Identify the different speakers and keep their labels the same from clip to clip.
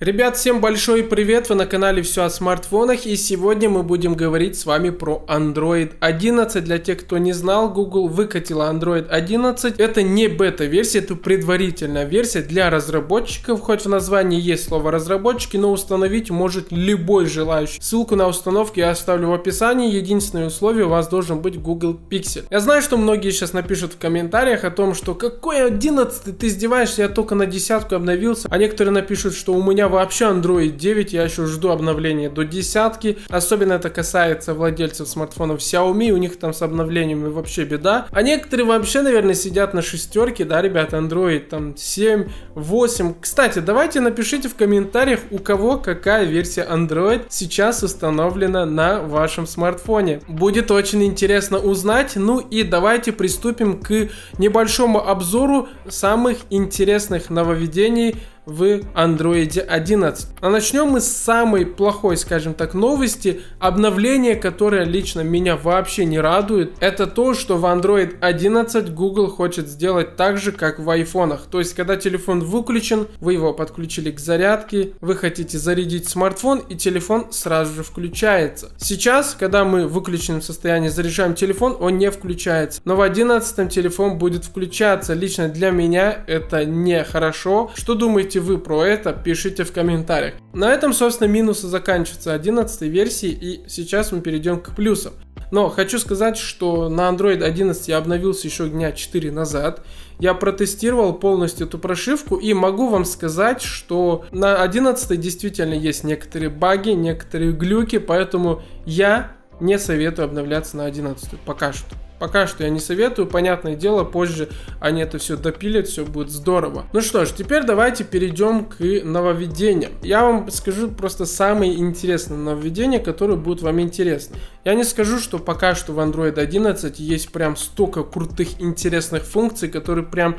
Speaker 1: Ребят, всем большой привет, вы на канале Все о смартфонах и сегодня мы будем говорить с вами про Android 11. Для тех, кто не знал, Google выкатила Android 11. Это не бета-версия, это предварительная версия для разработчиков, хоть в названии есть слово разработчики, но установить может любой желающий. Ссылку на установку я оставлю в описании, единственное условие у вас должен быть Google Pixel. Я знаю, что многие сейчас напишут в комментариях о том, что какой 11, ты издеваешься, я только на десятку обновился, а некоторые напишут, что у меня меня вообще Android 9, я еще жду обновления до десятки. Особенно это касается владельцев смартфонов Xiaomi, у них там с обновлениями вообще беда. А некоторые вообще, наверное, сидят на шестерке, да, ребят, Android там 7, 8. Кстати, давайте напишите в комментариях, у кого какая версия Android сейчас установлена на вашем смартфоне. Будет очень интересно узнать. Ну и давайте приступим к небольшому обзору самых интересных нововведений в Android 11. А начнем мы с самой плохой, скажем так, новости. Обновление, которое лично меня вообще не радует, это то, что в Android 11 Google хочет сделать так же, как в айфонах. То есть, когда телефон выключен, вы его подключили к зарядке, вы хотите зарядить смартфон и телефон сразу же включается. Сейчас, когда мы в выключенном состоянии заряжаем телефон, он не включается. Но в 11 телефон будет включаться. Лично для меня это не хорошо. Что думаете думаете вы про это, пишите в комментариях. На этом, собственно, минусы заканчиваются 11 версии, и сейчас мы перейдем к плюсам. Но хочу сказать, что на Android 11 я обновился еще дня 4 назад. Я протестировал полностью эту прошивку и могу вам сказать, что на 11 действительно есть некоторые баги, некоторые глюки, поэтому я не советую обновляться на 11 пока что. Пока что я не советую, понятное дело, позже они это все допилят, все будет здорово. Ну что ж, теперь давайте перейдем к нововведениям. Я вам скажу просто самые интересные нововведения, которые будут вам интересны. Я не скажу, что пока что в Android 11 есть прям столько крутых интересных функций, которые прям...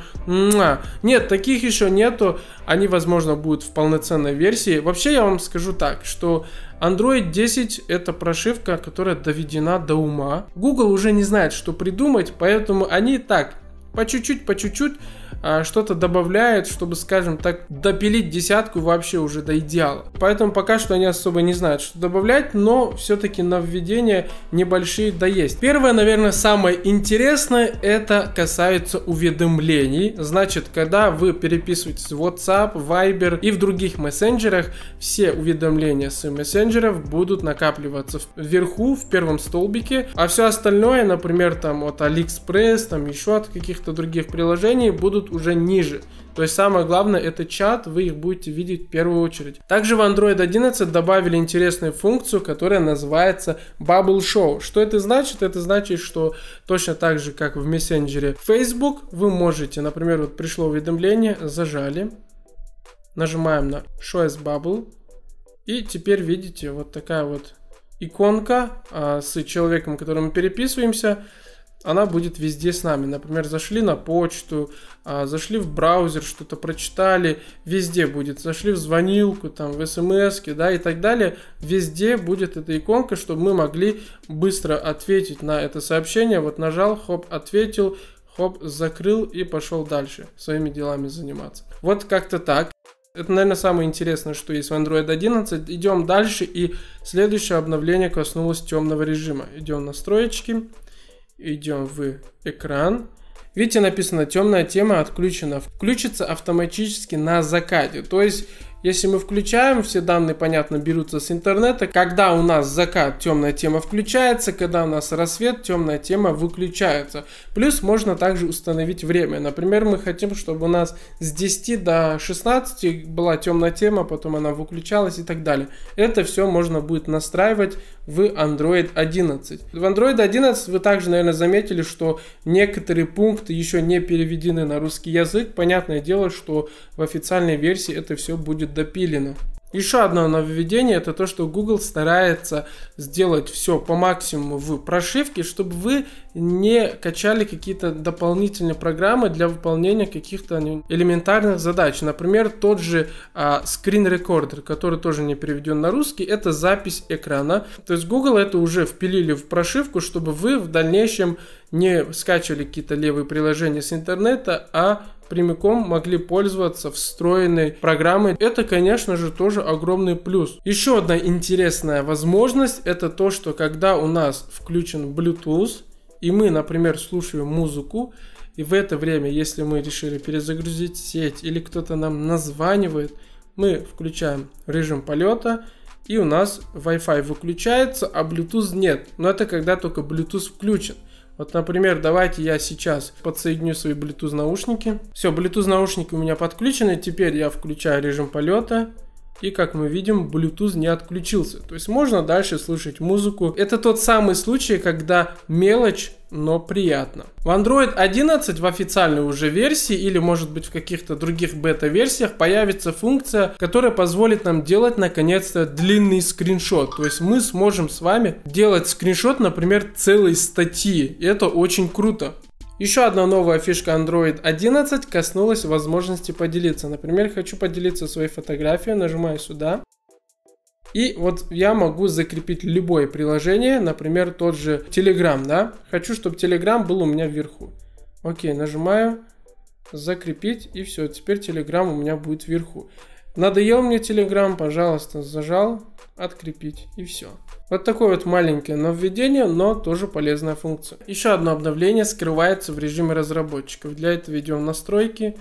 Speaker 1: Нет, таких еще нету. Они, возможно, будут в полноценной версии. Вообще, я вам скажу так, что Android 10 это прошивка, которая доведена до ума. Google уже не знает, что придумать, поэтому они так, по чуть-чуть, по чуть-чуть а, что-то добавляет, чтобы, скажем так, допилить десятку вообще уже до идеала. Поэтому пока что они особо не знают, что добавлять, но все-таки нововведения небольшие да есть. Первое, наверное, самое интересное, это касается уведомлений. Значит, когда вы переписываетесь в WhatsApp, Viber и в других мессенджерах, все уведомления с мессенджеров будут накапливаться вверху, в первом столбике, а все остальное, например, там от AliExpress, там еще от каких-то других приложений будут уже ниже. То есть самое главное это чат, вы их будете видеть в первую очередь. Также в Android 11 добавили интересную функцию, которая называется Bubble Show. Что это значит? Это значит, что точно так же, как в мессенджере Facebook, вы можете, например, вот пришло уведомление, зажали, нажимаем на Show as Bubble, и теперь видите вот такая вот иконка а, с человеком, которым мы переписываемся, она будет везде с нами. Например, зашли на почту, а, зашли в браузер, что-то прочитали, везде будет. Зашли в звонилку, там, в смс, да, и так далее. Везде будет эта иконка, чтобы мы могли быстро ответить на это сообщение. Вот нажал, хоп, ответил, хоп, закрыл и пошел дальше своими делами заниматься. Вот как-то так. Это, наверное, самое интересное, что есть в Android 11. Идем дальше, и следующее обновление коснулось темного режима. Идем в настройки, Идем в экран. Видите, написано темная тема отключена. Включится автоматически на закате. То есть если мы включаем, все данные, понятно, берутся с интернета. Когда у нас закат, темная тема включается, когда у нас рассвет, темная тема выключается. Плюс можно также установить время. Например, мы хотим, чтобы у нас с 10 до 16 была темная тема, потом она выключалась и так далее. Это все можно будет настраивать в Android 11. В Android 11 вы также, наверное, заметили, что некоторые пункты еще не переведены на русский язык. Понятное дело, что в официальной версии это все будет допилено. Еще одно нововведение это то, что Google старается сделать все по максимуму в прошивке, чтобы вы не качали какие-то дополнительные программы для выполнения каких-то элементарных задач. Например, тот же скрин-рекордер, а, который тоже не переведен на русский, это запись экрана. То есть Google это уже впилили в прошивку, чтобы вы в дальнейшем не скачивали какие-то левые приложения с интернета, а прямиком могли пользоваться встроенной программой. Это, конечно же, тоже огромный плюс. Еще одна интересная возможность – это то, что когда у нас включен Bluetooth, и мы, например, слушаем музыку, и в это время, если мы решили перезагрузить сеть или кто-то нам названивает, мы включаем режим полета, и у нас Wi-Fi выключается, а Bluetooth нет. Но это когда только Bluetooth включен. Вот, например, давайте я сейчас подсоединю свои Bluetooth наушники. Все, Bluetooth наушники у меня подключены. Теперь я включаю режим полета. И как мы видим, Bluetooth не отключился. То есть можно дальше слушать музыку. Это тот самый случай, когда мелочь но приятно. В Android 11 в официальной уже версии или может быть в каких-то других бета-версиях появится функция, которая позволит нам делать наконец-то длинный скриншот. То есть мы сможем с вами делать скриншот, например, целой статьи. И это очень круто. Еще одна новая фишка Android 11 коснулась возможности поделиться. Например, хочу поделиться своей фотографией, нажимаю сюда. И вот я могу закрепить любое приложение, например, тот же Telegram, да? Хочу, чтобы Telegram был у меня вверху. Окей, нажимаю закрепить и все, теперь Telegram у меня будет вверху. Надоел мне Telegram, пожалуйста, зажал, открепить и все. Вот такое вот маленькое нововведение, но тоже полезная функция. Еще одно обновление скрывается в режиме разработчиков. Для этого идем в настройки,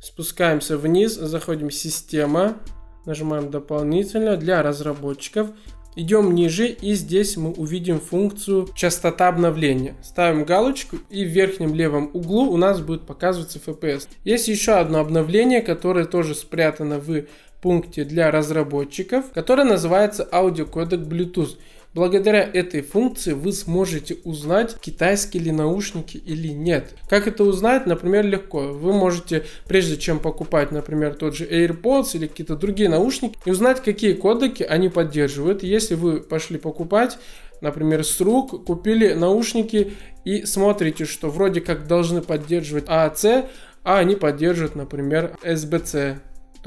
Speaker 1: спускаемся вниз, заходим в система, нажимаем дополнительно для разработчиков. Идем ниже и здесь мы увидим функцию частота обновления. Ставим галочку и в верхнем левом углу у нас будет показываться FPS. Есть еще одно обновление, которое тоже спрятано в пункте для разработчиков, которое называется аудиокодек Bluetooth. Благодаря этой функции вы сможете узнать, китайские ли наушники или нет. Как это узнать? Например, легко. Вы можете, прежде чем покупать, например, тот же AirPods или какие-то другие наушники, и узнать, какие кодеки они поддерживают. Если вы пошли покупать, например, с рук, купили наушники и смотрите, что вроде как должны поддерживать AAC, а, а они поддерживают, например, SBC.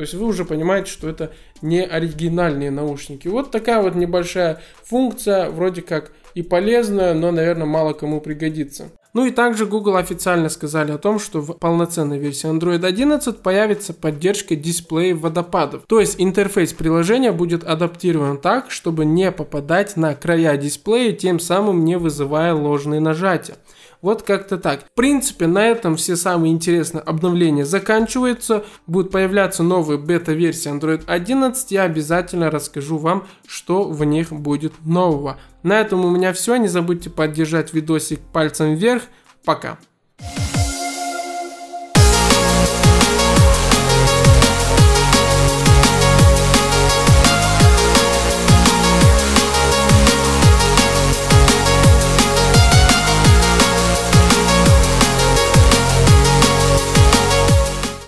Speaker 1: То есть вы уже понимаете, что это не оригинальные наушники. Вот такая вот небольшая функция, вроде как и полезная, но, наверное, мало кому пригодится. Ну и также Google официально сказали о том, что в полноценной версии Android 11 появится поддержка дисплея водопадов. То есть интерфейс приложения будет адаптирован так, чтобы не попадать на края дисплея, тем самым не вызывая ложные нажатия. Вот как-то так. В принципе, на этом все самые интересные обновления заканчиваются. Будут появляться новые бета-версии Android 11. Я обязательно расскажу вам, что в них будет нового. На этом у меня все. Не забудьте поддержать видосик пальцем вверх. Пока.